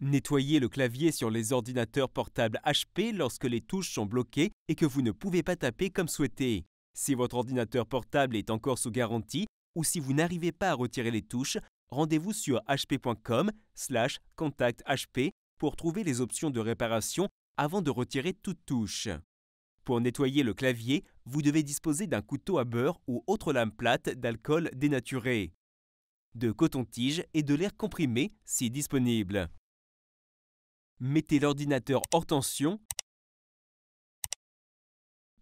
Nettoyez le clavier sur les ordinateurs portables HP lorsque les touches sont bloquées et que vous ne pouvez pas taper comme souhaité. Si votre ordinateur portable est encore sous garantie ou si vous n'arrivez pas à retirer les touches, rendez-vous sur hp.com/contacthp pour trouver les options de réparation avant de retirer toute touche. Pour nettoyer le clavier, vous devez disposer d'un couteau à beurre ou autre lame plate d'alcool dénaturé, de coton-tige et de l'air comprimé si disponible. Mettez l'ordinateur hors tension,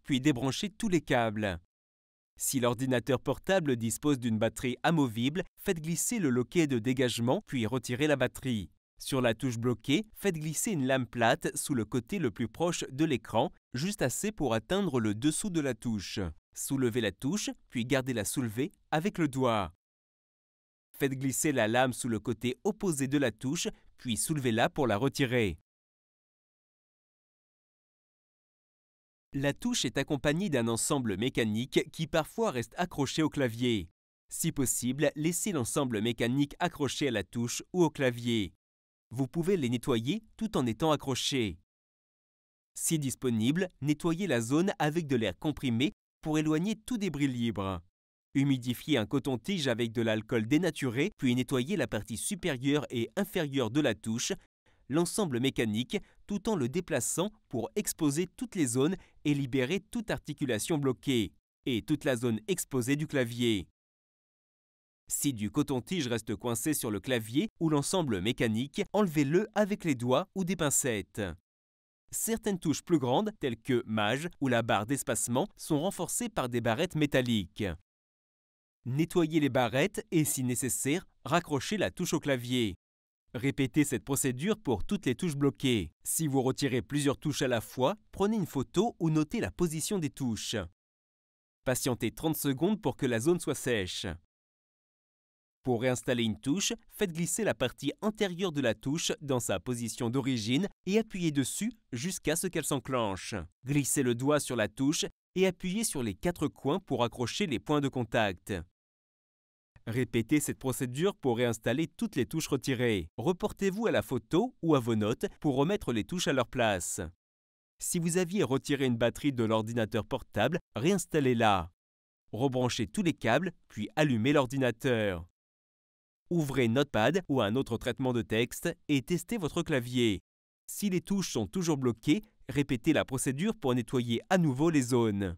puis débranchez tous les câbles. Si l'ordinateur portable dispose d'une batterie amovible, faites glisser le loquet de dégagement puis retirez la batterie. Sur la touche bloquée, faites glisser une lame plate sous le côté le plus proche de l'écran, juste assez pour atteindre le dessous de la touche. Soulevez la touche, puis gardez-la soulevée avec le doigt. Faites glisser la lame sous le côté opposé de la touche, puis soulevez-la pour la retirer. La touche est accompagnée d'un ensemble mécanique qui parfois reste accroché au clavier. Si possible, laissez l'ensemble mécanique accroché à la touche ou au clavier. Vous pouvez les nettoyer tout en étant accroché. Si disponible, nettoyez la zone avec de l'air comprimé pour éloigner tout débris libre humidifier un coton-tige avec de l'alcool dénaturé, puis nettoyer la partie supérieure et inférieure de la touche, l'ensemble mécanique, tout en le déplaçant pour exposer toutes les zones et libérer toute articulation bloquée, et toute la zone exposée du clavier. Si du coton-tige reste coincé sur le clavier ou l'ensemble mécanique, enlevez-le avec les doigts ou des pincettes. Certaines touches plus grandes, telles que Mage ou la barre d'espacement, sont renforcées par des barrettes métalliques. Nettoyez les barrettes et, si nécessaire, raccrochez la touche au clavier. Répétez cette procédure pour toutes les touches bloquées. Si vous retirez plusieurs touches à la fois, prenez une photo ou notez la position des touches. Patientez 30 secondes pour que la zone soit sèche. Pour réinstaller une touche, faites glisser la partie intérieure de la touche dans sa position d'origine et appuyez dessus jusqu'à ce qu'elle s'enclenche. Glissez le doigt sur la touche et appuyez sur les quatre coins pour accrocher les points de contact. Répétez cette procédure pour réinstaller toutes les touches retirées. Reportez-vous à la photo ou à vos notes pour remettre les touches à leur place. Si vous aviez retiré une batterie de l'ordinateur portable, réinstallez-la. Rebranchez tous les câbles, puis allumez l'ordinateur. Ouvrez Notepad ou un autre traitement de texte et testez votre clavier. Si les touches sont toujours bloquées, répétez la procédure pour nettoyer à nouveau les zones.